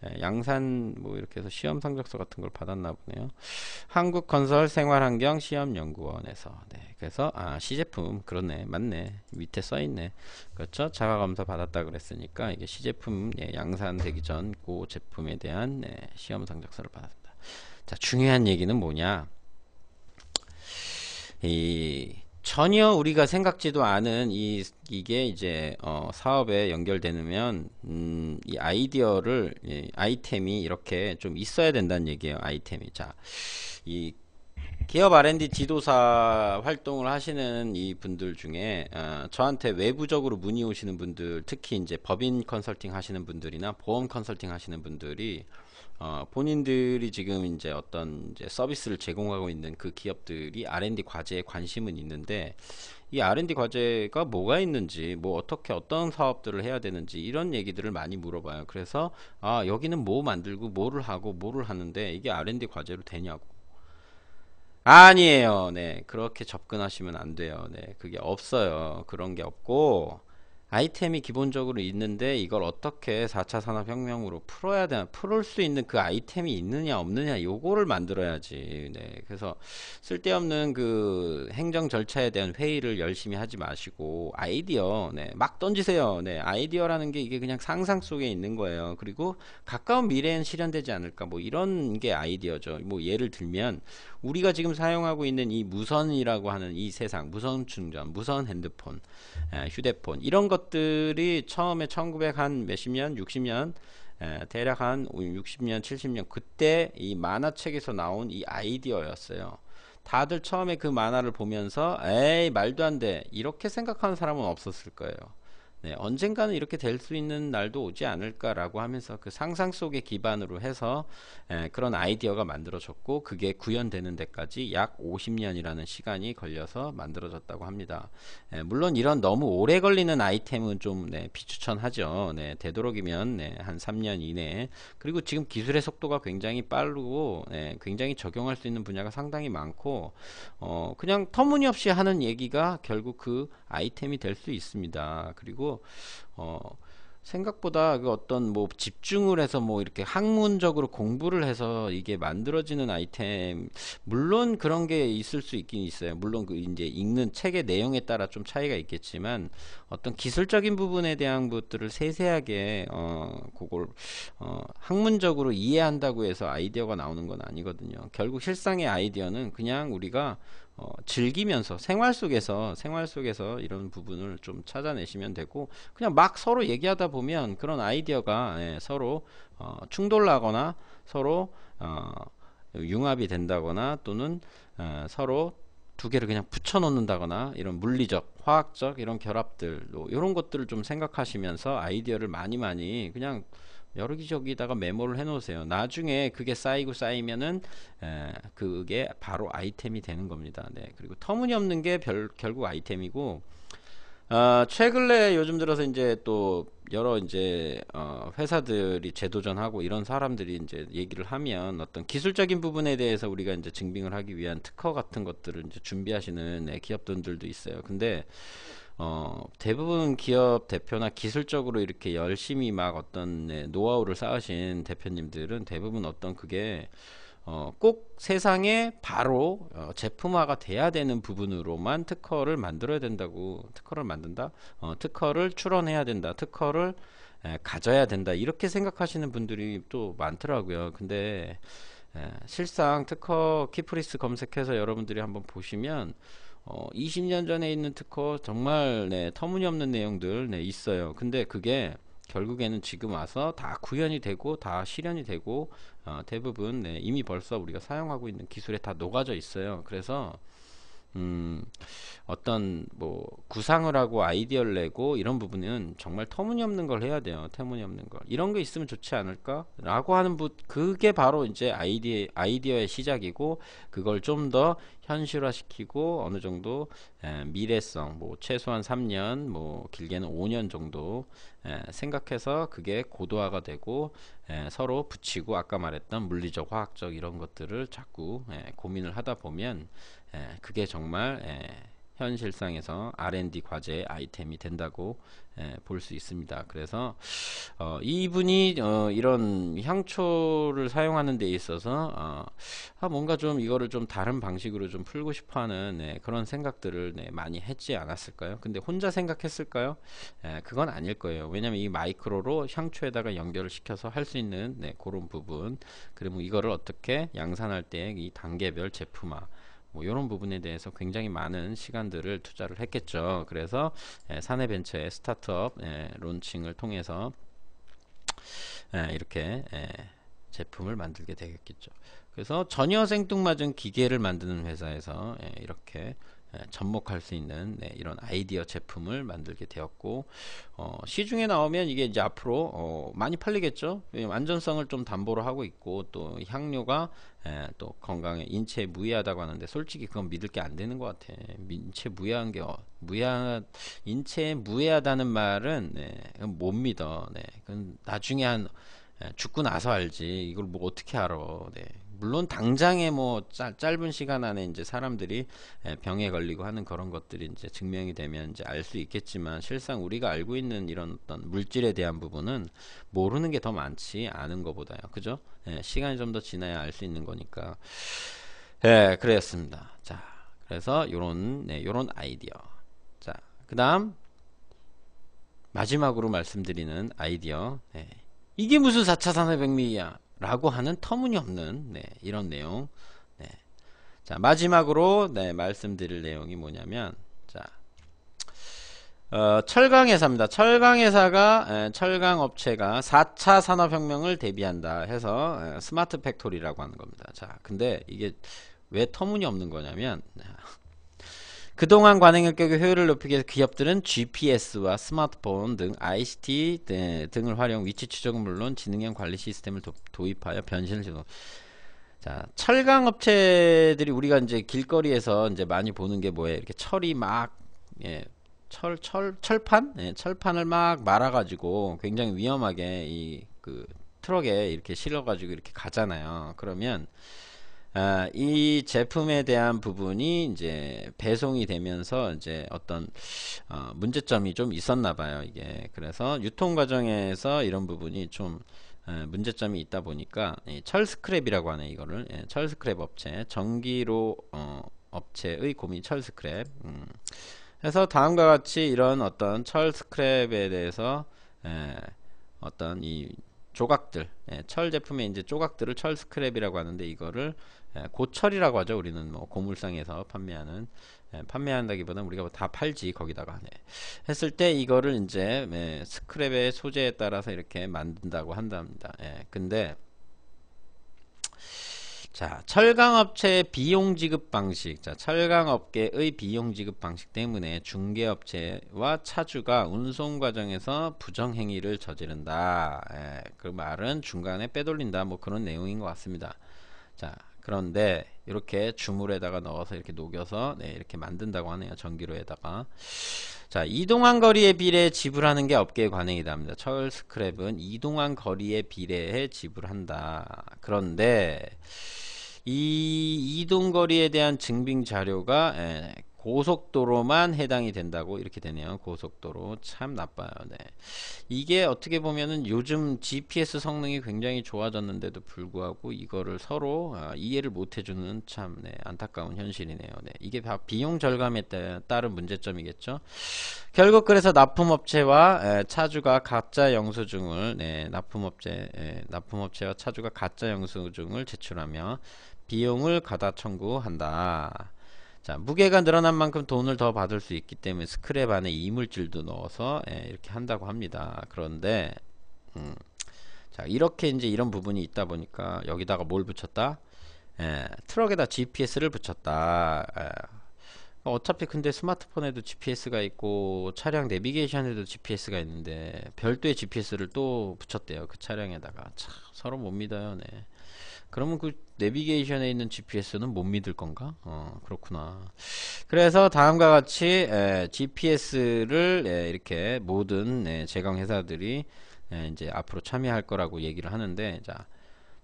예, 양산 뭐 이렇게 해서 시험 성적서 같은 걸 받았나 보네요. 한국 건설 생활환경 시험 연구원에서 네, 그래서 아 시제품 그렇네 맞네 밑에 써 있네 그렇죠 자가 검사 받았다 그랬으니까 이게 시제품 예, 양산되기 전 고 제품에 대한 예, 시험 성적서를 받았다. 습니자 중요한 얘기는 뭐냐? 이 전혀 우리가 생각지도 않은 이 이게 이제 어, 사업에 연결되면 음, 이 아이디어를 이 예, 아이템이 이렇게 좀 있어야 된다는 얘기예요. 아이템이 자이 기업 R&D 지도사 활동을 하시는 이 분들 중에 어, 저한테 외부적으로 문의 오시는 분들 특히 이제 법인 컨설팅 하시는 분들이나 보험 컨설팅 하시는 분들이 어, 본인들이 지금 이제 어떤 이제 서비스를 제공하고 있는 그 기업들이 R&D 과제에 관심은 있는데 이 R&D 과제가 뭐가 있는지 뭐 어떻게 어떤 사업들을 해야 되는지 이런 얘기들을 많이 물어봐요. 그래서 아 여기는 뭐 만들고 뭐를 하고 뭐를 하는데 이게 R&D 과제로 되냐고. 아니에요. 네 그렇게 접근하시면 안 돼요. 네 그게 없어요. 그런 게 없고 아이템이 기본적으로 있는데 이걸 어떻게 4차 산업혁명으로 풀어야 되나 풀을 수 있는 그 아이템이 있느냐 없느냐 요거를 만들어야지 네 그래서 쓸데없는 그 행정 절차에 대한 회의를 열심히 하지 마시고 아이디어 네막 던지세요 네 아이디어라는 게 이게 그냥 상상 속에 있는 거예요 그리고 가까운 미래엔 실현되지 않을까 뭐 이런 게 아이디어죠 뭐 예를 들면 우리가 지금 사용하고 있는 이 무선이라고 하는 이 세상 무선 충전 무선 핸드폰 휴대폰 이런 것 것들이 처음에 1900 한 몇십 년, 60년, 에, 대략 한 60년, 70년 그때 이 만화책에서 나온 이 아이디어였어요. 다들 처음에 그 만화를 보면서 에이 말도 안 돼 이렇게 생각하는 사람은 없었을 거예요. 네, 언젠가는 이렇게 될 수 있는 날도 오지 않을까라고 하면서 그 상상 속의 기반으로 해서 에, 예, 그런 아이디어가 만들어졌고 그게 구현되는 데까지 약 50년이라는 시간이 걸려서 만들어졌다고 합니다. 에, 예, 물론 이런 너무 오래 걸리는 아이템은 좀 네, 비추천하죠. 네, 되도록이면 네, 한 3년 이내에 그리고 지금 기술의 속도가 굉장히 빠르고 네, 굉장히 적용할 수 있는 분야가 상당히 많고 어, 그냥 터무니없이 하는 얘기가 결국 그 아이템이 될 수 있습니다. 그리고 어 생각보다 그 어떤 뭐 집중을 해서 뭐 이렇게 학문적으로 공부를 해서 이게 만들어지는 아이템 물론 그런 게 있을 수 있긴 있어요. 물론 그 이제 읽는 책의 내용에 따라 좀 차이가 있겠지만 어떤 기술적인 부분에 대한 것들을 세세하게 어 그걸 어 학문적으로 이해한다고 해서 아이디어가 나오는 건 아니거든요. 결국 실상의 아이디어는 그냥 우리가 어, 즐기면서 생활 속에서 생활 속에서 이런 부분을 좀 찾아내시면 되고 그냥 막 서로 얘기하다 보면 그런 아이디어가 예, 서로 어, 충돌나거나 서로 어, 융합이 된다거나 또는 어, 서로 두 개를 그냥 붙여 놓는다거나 이런 물리적 화학적 이런 결합들 이런 뭐 것들을 좀 생각하시면서 아이디어를 많이 많이 그냥 여러 기저기다가 메모를 해 놓으세요 나중에 그게 쌓이고 쌓이면은 에, 그게 바로 아이템이 되는 겁니다 네 그리고 터무니없는 게 별, 결국 아이템이고 어, 최근에 요즘 들어서 이제 또 여러 이제 어, 회사들이 재도전하고 이런 사람들이 이제 얘기를 하면 어떤 기술적인 부분에 대해서 우리가 이제 증빙을 하기 위한 특허 같은 것들을 이제 준비하시는 네, 기업들도 있어요. 근데 어, 대부분 기업 대표나 기술적으로 이렇게 열심히 막 어떤 네, 노하우를 쌓으신 대표님들은 대부분 어떤 그게 어, 꼭 세상에 바로 어, 제품화가 돼야 되는 부분으로만 특허를 만들어야 된다고 특허를 만든다 어, 특허를 출원해야 된다 특허를 에, 가져야 된다 이렇게 생각하시는 분들이 또 많더라고요 근데 에, 실상 특허 키프리스 검색해서 여러분들이 한번 보시면 어, 20년 전에 있는 특허 정말 네, 터무니없는 내용들 네, 있어요. 근데 그게 결국에는 지금 와서 다 구현이 되고 다 실현이 되고 어, 대부분 네, 이미 벌써 우리가 사용하고 있는 기술에 다 녹아져 있어요. 그래서 음, 어떤 뭐 구상을 하고 아이디어를 내고 이런 부분은 정말 터무니없는 걸 해야 돼요. 터무니없는 걸 이런 게 있으면 좋지 않을까라고 하는 부 그게 바로 이제 아이디 아이디어의 시작이고 그걸 좀더 현실화시키고 어느 정도 에, 미래성 뭐 최소한 3년 뭐 길게는 5년 정도 에, 생각해서 그게 고도화가 되고 에, 서로 붙이고 아까 말했던 물리적 화학적 이런 것들을 자꾸 고민을 하다 보면 그게 정말 현실상에서 R&D 과제의 아이템이 된다고 예, 볼수 있습니다. 그래서 어, 이분이 어, 이런 향초를 사용하는 데 있어서 어, 아, 뭔가 좀 이거를 좀 다른 방식으로 좀 풀고 싶어하는 네, 그런 생각들을 네, 많이 했지 않았을까요? 근데 혼자 생각했을까요? 에, 예, 그건 아닐 거예요. 왜냐하면 이 마이크로로 향초에다가 연결을 시켜서 할 수 있는 네, 그런 부분 그리고 이거를 어떻게 양산할 때 이 단계별 제품화 뭐 이런 부분에 대해서 굉장히 많은 시간들을 투자를 했겠죠. 그래서 예, 사내 벤처의 스타트업 예, 론칭을 통해서 예, 이렇게 제품을 만들게 되겠죠. 그래서 전혀 생뚱맞은 기계를 만드는 회사에서 이렇게 접목할 수 있는 네, 이런 아이디어 제품을 만들게 되었고 어, 시중에 나오면 이게 이제 앞으로 어, 많이 팔리겠죠 안전성을 좀 담보로 하고 있고 또 향료가 에, 또 건강에 인체에 무해하다고 하는데 솔직히 그건 믿을 게 안 되는 것 같아 인체 무해한 게 어, 무해 한 인체에 무해하다는 말은 네, 못 믿어 네, 그건 나중에 한 죽고 나서 알지 이걸 뭐 어떻게 알아 네. 물론 당장에 뭐 짜, 짧은 시간 안에 이제 사람들이 병에 걸리고 하는 그런 것들이 이제 증명이 되면 이제 알 수 있겠지만 실상 우리가 알고 있는 이런 어떤 물질에 대한 부분은 모르는 게 더 많지 않은 것보다요. 그죠? 예, 시간이 좀 더 지나야 알 수 있는 거니까. 예, 그랬습니다. 자, 그래서 요런 네, 요런 아이디어. 자, 그다음 마지막으로 말씀드리는 아이디어. 네. 이게 무슨 4차 산업혁명이야? 라고 하는 터무니없는 네, 이런 내용 네. 자 마지막으로 네, 말씀드릴 내용이 뭐냐면 자 어, 철강회사입니다. 철강회사가 철강업체가 4차 산업혁명을 대비한다 해서 에, 스마트 팩토리라고 하는 겁니다. 자 근데 이게 왜 터무니없는 거냐면 그동안 관행역격의 효율을 높이기 위해서 기업들은 GPS와 스마트폰 등 ICT 네, 등을 활용 위치 추적은 물론 지능형 관리 시스템을 도, 입하여 변신을 주도. 자, 철강 업체들이 우리가 이제 길거리에서 이제 많이 보는 게 뭐예요? 이렇게 철이 막 예, 철, 철, 철판? 예, 철판을 막 말아가지고 굉장히 위험하게 이 그 트럭에 이렇게 실어가지고 이렇게 가잖아요. 그러면 아, 이 제품에 대한 부분이 이제 배송이 되면서 이제 어떤 어, 문제점이 좀 있었나 봐요 이게 그래서 유통 과정에서 이런 부분이 좀 에, 문제점이 있다 보니까 이 철스크랩이라고 하는 이거를 예, 철스크랩 업체 전기로 어, 업체의 고민 철스크랩 음. 해서 다음과 같이 이런 어떤 철스크랩에 대해서 에, 어떤 이 조각들 예, 철 제품의 이제 조각들을 철 스크랩이라고 하는데 이거를 예, 고철이라고 하죠. 우리는 뭐 고물상에서 판매하는 예, 판매한다기보다는 우리가 뭐 다 팔지 거기다가 네. 했을 때 이거를 이제 예, 스크랩의 소재에 따라서 이렇게 만든다고 한답니다. 예, 근데 자 철강업체의 비용 지급 방식 자 철강업계의 비용 지급 방식 때문에 중개업체와 차주가 운송 과정에서 부정행위를 저지른다 예, 그 말은 중간에 빼돌린다 뭐 그런 내용인 것 같습니다 자 그런데 이렇게 주물에다가 넣어서 이렇게 녹여서 네, 이렇게 만든다고 하네요. 전기로에다가. 자, 이동한 거리에 비례해 지불하는 게 업계의 관행이다 합니다. 철 스크랩은 이동한 거리에 비례해 지불한다. 그런데 이 이동 거리에 대한 증빙 자료가 예, 고속도로만 해당이 된다고 이렇게 되네요. 고속도로 참 나빠요. 네. 이게 어떻게 보면은 요즘 GPS 성능이 굉장히 좋아졌는데도 불구하고 이거를 서로 아, 이해를 못 해주는 참 네, 안타까운 현실이네요. 네. 이게 다 비용 절감에 따른 문제점이겠죠. 결국 그래서 납품업체와 에, 차주가 가짜 영수증을 네, 납품업체 에, 납품업체와 차주가 가짜 영수증을 제출하며 비용을 가다 청구한다. 자 무게가 늘어난 만큼 돈을 더 받을 수 있기 때문에 스크랩 안에 이물질도 넣어서 예, 이렇게 한다고 합니다 그런데 음, 자 이렇게 이제 이런 부분이 있다 보니까 여기다가 뭘 붙였다 예, 트럭에다 GPS를 붙였다 예. 어차피 근데 스마트폰에도 GPS가 있고 차량 내비게이션에도 GPS가 있는데 별도의 GPS를 또 붙였대요 그 차량에다가 참 서로 못 믿어요 네. 그러면 그 내비게이션에 있는 GPS는 못 믿을 건가? 어, 그렇구나. 그래서 다음과 같이 에, GPS를 에, 이렇게 모든 에, 제강 회사들이 이제 앞으로 참여할 거라고 얘기를 하는데 자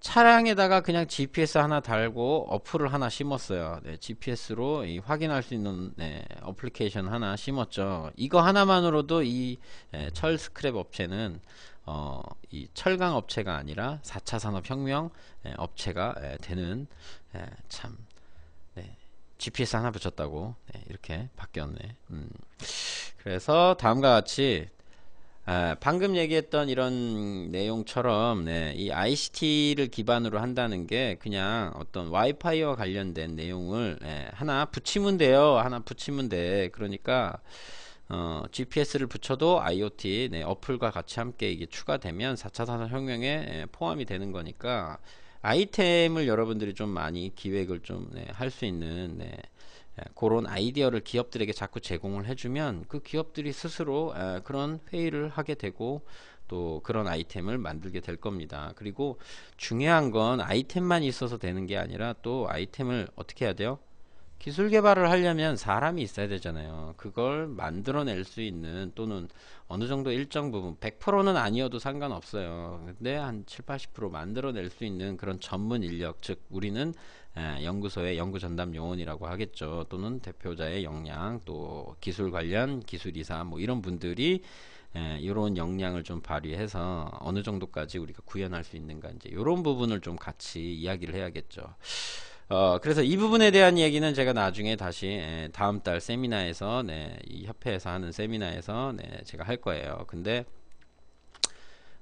차량에다가 그냥 GPS 하나 달고 어플을 하나 심었어요. 네, GPS로 확인할 수 있는 네, 어플리케이션 하나 심었죠. 이거 하나만으로도 이 철 스크랩 업체는 어, 이 철강 업체가 아니라 4차 산업혁명 예, 업체가 에, 예, 되는 에, 예, 참 네, GPS 하나 붙였다고 네, 이렇게 바뀌었네. 음. 그래서 다음과 같이 아, 방금 얘기했던 이런 내용처럼 네, 이 ICT를 기반으로 한다는 게 그냥 어떤 와이파이와 관련된 내용을 네, 하나 붙이면 돼요. 하나 붙이면 돼. 그러니까 어, GPS를 붙여도 IoT 네, 어플과 같이 함께 이게 추가되면 4차 산업혁명에 예, 포함이 되는 거니까 아이템을 여러분들이 좀 많이 기획을 좀 할수 네, 있는 네, 예, 그런 아이디어를 기업들에게 자꾸 제공을 해주면 그 기업들이 스스로 에, 예, 그런 회의를 하게 되고 또 그런 아이템을 만들게 될 겁니다. 그리고 중요한 건 아이템만 있어서 되는 게 아니라 또 아이템을 어떻게 해야 돼요? 기술 개발을 하려면 사람이 있어야 되잖아요. 그걸 만들어낼 수 있는 또는 어느 정도 일정 부분 100%는 아니어도 상관없어요. 근데 한 7, 80% 만들어낼 수 있는 그런 전문 인력 즉 우리는 연구소의 연구 전담 요원이라고 하겠죠. 또는 대표자의 역량 또 기술 관련 기술 이사 뭐 이런 분들이 예, 이런 역량을 좀 발휘해서 어느 정도까지 우리가 구현할 수 있는가 이제 이런 부분을 좀 같이 이야기를 해야겠죠. 어, 그래서 이 부분에 대한 얘기는 제가 나중에 다시 예, 다음 달 세미나에서 네, 이 협회에서 하는 세미나에서 네, 제가 할 거예요. 근데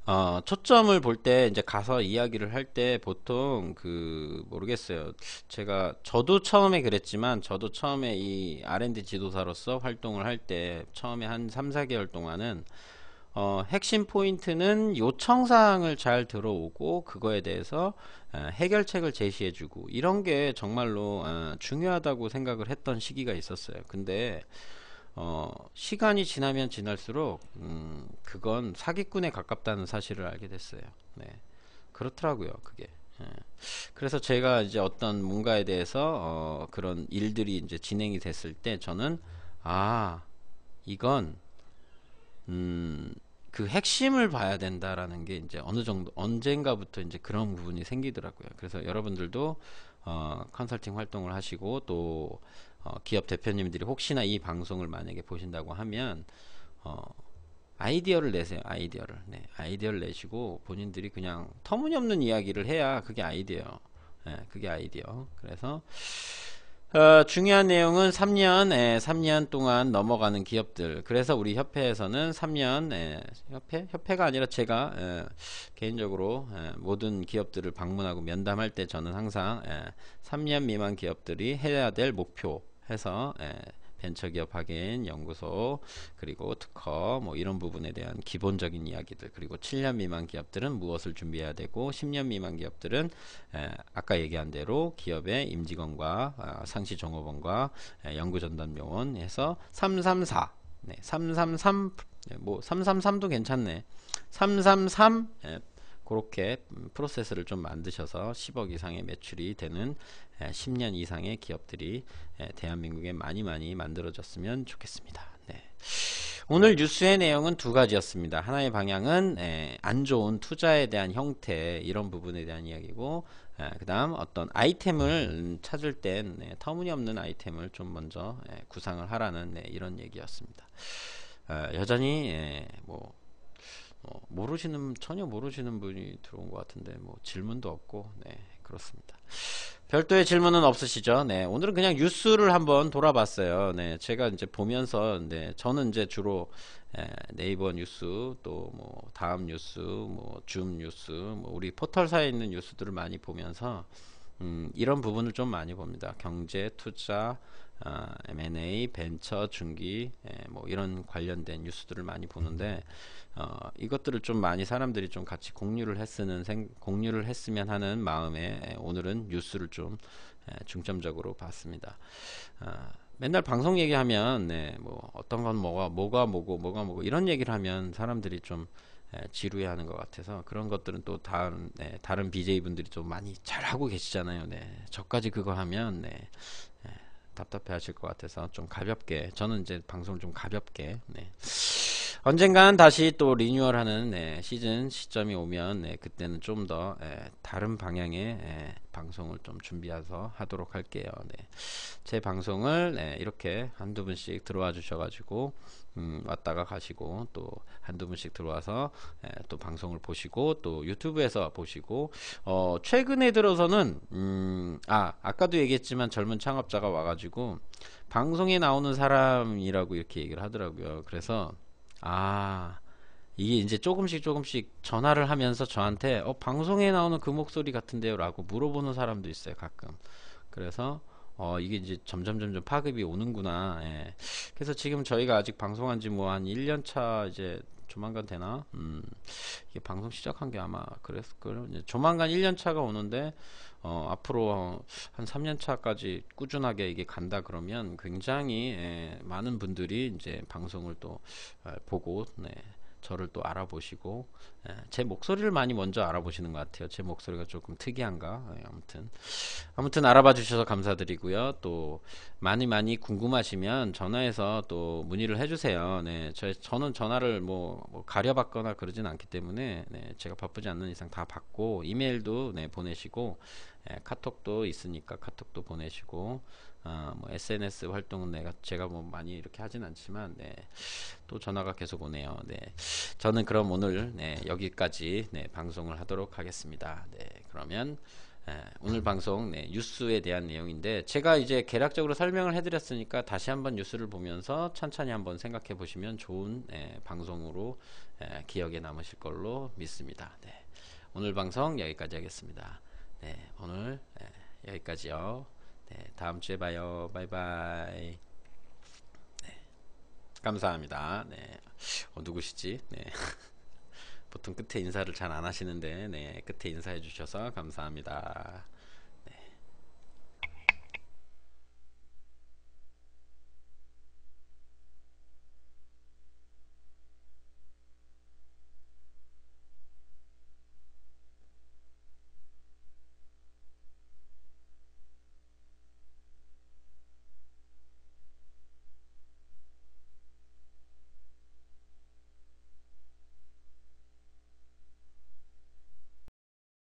어, 초점을 볼 때 이제 가서 이야기를 할 때 보통 그 모르겠어요. 제가 저도 처음에 그랬지만 저도 처음에 이 R&D 지도사로서 활동을 할 때 처음에 한 3, 4개월 동안은 어, 핵심 포인트는 요청사항을 잘 들어오고 그거에 대해서 어, 해결책을 제시해주고 이런 게 정말로 어, 중요하다고 생각을 했던 시기가 있었어요. 근데 어, 시간이 지나면 지날수록 음, 그건 사기꾼에 가깝다는 사실을 알게 됐어요. 네. 그렇더라고요. 그게. 예. 그래서 제가 이제 어떤 뭔가에 대해서 어, 그런 일들이 이제 진행이 됐을 때 저는 아 이건 음그 핵심을 봐야 된다라는 게 이제 어느 정도 언젠가부터 이제 그런 부분이 생기더라고요. 그래서 여러분들도 어, 컨설팅 활동을 하시고 또 어, 기업 대표님들이 혹시나 이 방송을 만약에 보신다고 하면 어, 아이디어를 내세요. 아이디어를. 네, 아이디어를 내시고 본인들이 그냥 터무니없는 이야기를 해야 그게 아이디어. 예, 네, 그게 아이디어. 그래서 어, 중요한 내용은 3년, 에, 예, 3년 동안 넘어가는 기업들. 그래서 우리 협회에서는 3년, 에, 예, 협회? 협회가 아니라 제가 에, 예, 개인적으로 모든 기업들을 방문하고 면담할 때 저는 항상 3년 미만 기업들이 해야 될 목표 해서 벤처기업 하인 연구소 그리고 특허 뭐 이런 부분에 대한 기본적인 이야기들 그리고 7년 미만 기업들은 무엇을 준비해야 되고 10년 미만 기업들은 에, 아까 얘기한 대로 기업의 임직원과 어, 상시 종업원과 에, 연구전담요원 해서 334 네, 333뭐 333도 괜찮네 333 에, 그렇게 프로세스를 좀 만드셔서 10억 이상의 매출이 되는 10년 이상의 기업들이 대한민국에 많이 많이 만들어졌으면 좋겠습니다. 네. 오늘 뉴스의 내용은 두 가지였습니다. 하나의 방향은 안 좋은 투자에 대한 형태 이런 부분에 대한 이야기고 그 다음 어떤 아이템을 찾을 땐 네, 터무니없는 아이템을 좀 먼저 구상을 하라는 네, 이런 얘기였습니다. 어, 여전히 뭐 어, 모르시는 전혀 모르시는 분이 들어온 것 같은데 뭐 질문도 없고 네 그렇습니다. 별도의 질문은 없으시죠? 네 오늘은 그냥 뉴스를 한번 돌아봤어요. 네 제가 이제 보면서 네 저는 이제 주로 예, 네, 이버 뉴스 또 뭐 다음 뉴스 뭐 줌 뉴스 뭐 우리 포털사에 있는 뉴스들을 많이 보면서 음, 이런 부분을 좀 많이 봅니다. 경제 투자 어, M&A, 벤처, 중기 예, 뭐 이런 관련된 뉴스들을 많이 보는데 어, 이것들을 좀 많이 사람들이 좀 같이 공유를 했으는 생, 공유를 했으면 하는 마음에 예, 오늘은 뉴스를 좀 예, 중점적으로 봤습니다. 아, 맨날 방송 얘기하면 네, 뭐 어떤 건 뭐가 뭐가 뭐고 뭐가 뭐고 이런 얘기를 하면 사람들이 좀 예, 지루해하는 것 같아서 그런 것들은 또 다른 네, 다른 BJ 분들이 좀 많이 잘 하고 계시잖아요. 네, 저까지 그거 하면 네, 예, 답답해 하실 것 같아서 좀 가볍게 저는 이제 방송을 좀 가볍게 네. 언젠간 다시 또 리뉴얼하는 네, 시즌 시점이 오면 네, 그때는 좀더 예, 다른 방향의 에, 예, 방송을 좀 준비해서 하도록 할게요. 네. 제 방송을 네, 이렇게 한두 분씩 들어와 주셔가지고 음, 왔다가 가시고 또 한두 분씩 들어와서 에, 예, 또 방송을 보시고 또 유튜브에서 보시고 어, 최근에 들어서는 음, 아 아까도 얘기했지만 젊은 창업자가 와가지고 방송에 나오는 사람이라고 이렇게 얘기를 하더라고요. 그래서 아, 이게 이제 조금씩 조금씩 전화를 하면서 저한테 어, 방송에 나오는 그 목소리 같은데요라고 물어보는 사람도 있어요 가끔. 그래서 어, 이게 이제 점점 점점 파급이 오는구나. 예. 그래서 지금 저희가 아직 방송한 지 뭐 한 1년 차 이제 조만간 되나? 음, 이게 방송 시작한 게 아마 그랬을걸. 이제 조만간 1년차가 오는데, 어, 앞으로 한 3년차까지 꾸준하게 이게 간다 그러면 굉장히 예, 많은 분들이 이제 방송을 또 어, 보고, 네, 저를 또 알아보시고 예, 제 목소리를 많이 먼저 알아보시는 것 같아요. 제 목소리가 조금 특이한가? 예, 아무튼 아무튼 알아봐 주셔서 감사드리고요. 또 많이 많이 궁금하시면 전화해서 또 문의를 해주세요. 네, 저, 저는 전화를 뭐, 뭐, 가려받거나 그러진 않기 때문에 네, 제가 바쁘지 않는 이상 다 받고 이메일도 네, 보내시고 네, 카톡도 있으니까 카톡도 보내시고 아, 뭐 SNS 활동은 내가 제가 뭐 많이 이렇게 하진 않지만 네. 또 전화가 계속 오네요. 네. 저는 그럼 오늘 네, 여기까지 네, 방송을 하도록 하겠습니다. 네. 그러면 네, 오늘 방송 네, 뉴스에 대한 내용인데 제가 이제 개략적으로 설명을 해드렸으니까 다시 한번 뉴스를 보면서 천천히 한번 생각해 보시면 좋은 네, 방송으로 예, 기억에 남으실 걸로 믿습니다. 네. 오늘 방송 여기까지 하겠습니다. 네. 오늘 여기까지요. 네, 다음 주에 봐요. 바이바이. 네, 감사합니다. 네. 어, 누구시지? 네. 보통 끝에 인사를 잘 안 하시는데, 네. 끝에 인사해 주셔서 감사합니다.